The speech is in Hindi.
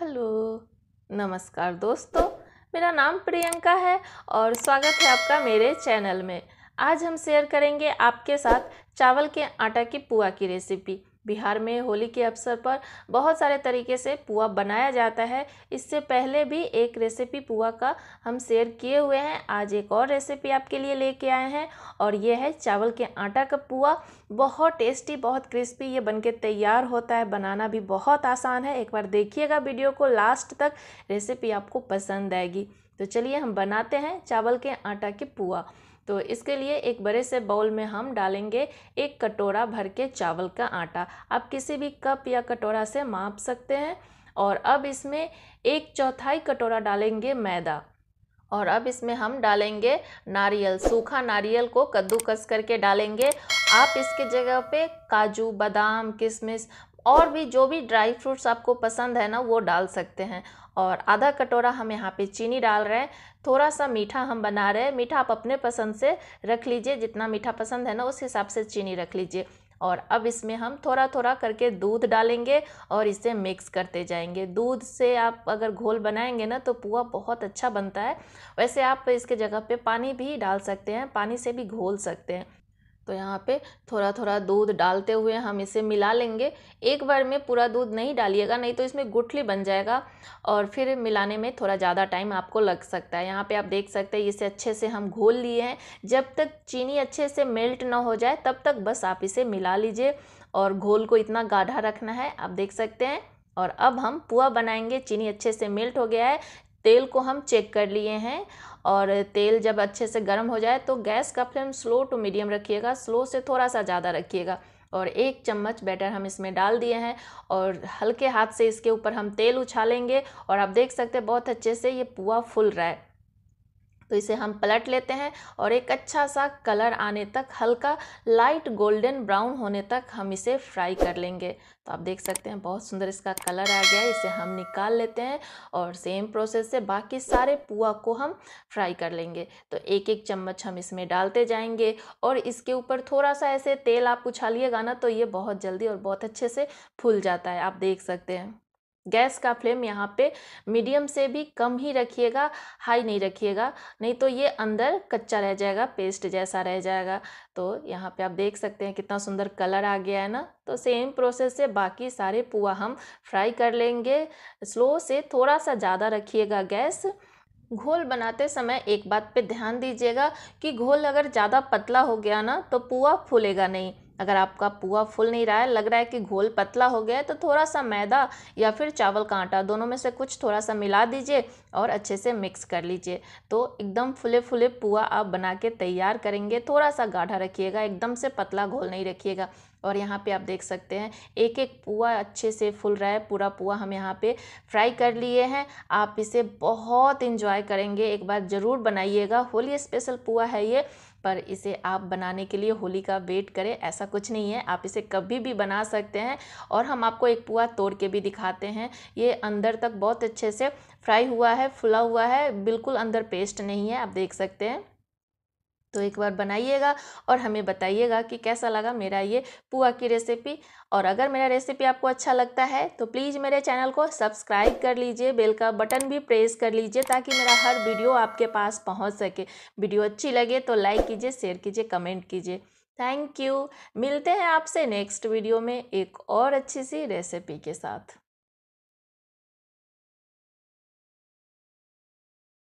हेलो नमस्कार दोस्तों मेरा नाम प्रियंका है और स्वागत है आपका मेरे चैनल में आज हम शेयर करेंगे आपके साथ चावल के आटा की पुआ की रेसिपी बिहार में होली के अवसर पर बहुत सारे तरीके से पुआ बनाया जाता है इससे पहले भी एक रेसिपी पुआ का हम शेयर किए हुए हैं आज एक और रेसिपी आपके लिए लेके आए हैं और ये है चावल के आटा का पुआ बहुत टेस्टी बहुत क्रिस्पी ये बनके तैयार होता है बनाना भी बहुत आसान है एक बार देखिएगा वीडियो को लास्ट तक रेसिपी आपको पसंद आएगी तो चलिए हम बनाते हैं चावल के आटा के पुआ तो इसके लिए एक बड़े से बाउल में हम डालेंगे एक कटोरा भर के चावल का आटा आप किसी भी कप या कटोरा से माप सकते हैं और अब इसमें एक चौथाई कटोरा डालेंगे मैदा और अब इसमें हम डालेंगे नारियल सूखा नारियल को कद्दूकस करके डालेंगे आप इसके जगह पे काजू बादाम किशमिश और भी जो भी ड्राई फ्रूट्स आपको पसंद है ना वो डाल सकते हैं और आधा कटोरा हम यहाँ पे चीनी डाल रहे हैं थोड़ा सा मीठा हम बना रहे हैं मीठा आप अपने पसंद से रख लीजिए जितना मीठा पसंद है ना उस हिसाब से चीनी रख लीजिए और अब इसमें हम थोड़ा थोड़ा करके दूध डालेंगे और इसे मिक्स करते जाएंगे दूध से आप अगर घोल बनाएंगे ना तो पुआ बहुत अच्छा बनता है वैसे आप इसके जगह पे पानी भी डाल सकते हैं पानी से भी घोल सकते हैं तो यहाँ पे थोड़ा थोड़ा दूध डालते हुए हम इसे मिला लेंगे एक बार में पूरा दूध नहीं डालिएगा नहीं तो इसमें गुठली बन जाएगा और फिर मिलाने में थोड़ा ज़्यादा टाइम आपको लग सकता है यहाँ पे आप देख सकते हैं इसे अच्छे से हम घोल लिए हैं जब तक चीनी अच्छे से मेल्ट ना हो जाए तब तक बस आप इसे मिला लीजिए और घोल को इतना गाढ़ा रखना है आप देख सकते हैं और अब हम पुआ बनाएंगे चीनी अच्छे से मेल्ट हो गया है तेल को हम चेक कर लिए हैं और तेल जब अच्छे से गर्म हो जाए तो गैस का फ्लेम स्लो टू मीडियम रखिएगा स्लो से थोड़ा सा ज़्यादा रखिएगा और एक चम्मच बैटर हम इसमें डाल दिए हैं और हल्के हाथ से इसके ऊपर हम तेल उछालेंगे और आप देख सकते हैं बहुत अच्छे से ये पुआ फुल रहा है तो इसे हम पलट लेते हैं और एक अच्छा सा कलर आने तक हल्का लाइट गोल्डन ब्राउन होने तक हम इसे फ्राई कर लेंगे तो आप देख सकते हैं बहुत सुंदर इसका कलर आ गया है इसे हम निकाल लेते हैं और सेम प्रोसेस से बाकी सारे पुआ को हम फ्राई कर लेंगे तो एक एक चम्मच हम इसमें डालते जाएंगे और इसके ऊपर थोड़ा सा ऐसे तेल आप उछालिएगा ना तो ये बहुत जल्दी और बहुत अच्छे से फूल जाता है आप देख सकते हैं गैस का फ्लेम यहाँ पे मीडियम से भी कम ही रखिएगा हाई नहीं रखिएगा नहीं तो ये अंदर कच्चा रह जाएगा पेस्ट जैसा रह जाएगा तो यहाँ पे आप देख सकते हैं कितना सुंदर कलर आ गया है ना तो सेम प्रोसेस से बाकी सारे पुआ हम फ्राई कर लेंगे स्लो से थोड़ा सा ज़्यादा रखिएगा गैस घोल बनाते समय एक बात पे ध्यान दीजिएगा कि घोल अगर ज़्यादा पतला हो गया ना तो पुआ फूलेगा नहीं अगर आपका पुआ फुल नहीं रहा है लग रहा है कि घोल पतला हो गया है तो थोड़ा सा मैदा या फिर चावल का आटा दोनों में से कुछ थोड़ा सा मिला दीजिए और अच्छे से मिक्स कर लीजिए तो एकदम फुले फुले पुआ आप बना के तैयार करेंगे थोड़ा सा गाढ़ा रखिएगा एकदम से पतला घोल नहीं रखिएगा और यहाँ पे आप देख सकते हैं एक एक पुआ अच्छे से फुल रहा है पूरा पुआ हम यहाँ पे फ्राई कर लिए हैं आप इसे बहुत इंजॉय करेंगे एक बार ज़रूर बनाइएगा होली स्पेशल पुआ है ये पर इसे आप बनाने के लिए होली का वेट करें ऐसा कुछ नहीं है आप इसे कभी भी बना सकते हैं और हम आपको एक पुआ तोड़ के भी दिखाते हैं ये अंदर तक बहुत अच्छे से फ्राई हुआ है फुला हुआ है बिल्कुल अंदर पेस्ट नहीं है आप देख सकते हैं तो एक बार बनाइएगा और हमें बताइएगा कि कैसा लगा मेरा ये पुआ की रेसिपी और अगर मेरा रेसिपी आपको अच्छा लगता है तो प्लीज़ मेरे चैनल को सब्सक्राइब कर लीजिए बेल का बटन भी प्रेस कर लीजिए ताकि मेरा हर वीडियो आपके पास पहुंच सके वीडियो अच्छी लगे तो लाइक कीजिए शेयर कीजिए कमेंट कीजिए थैंक यू मिलते हैं आपसे नेक्स्ट वीडियो में एक और अच्छी सी रेसिपी के साथ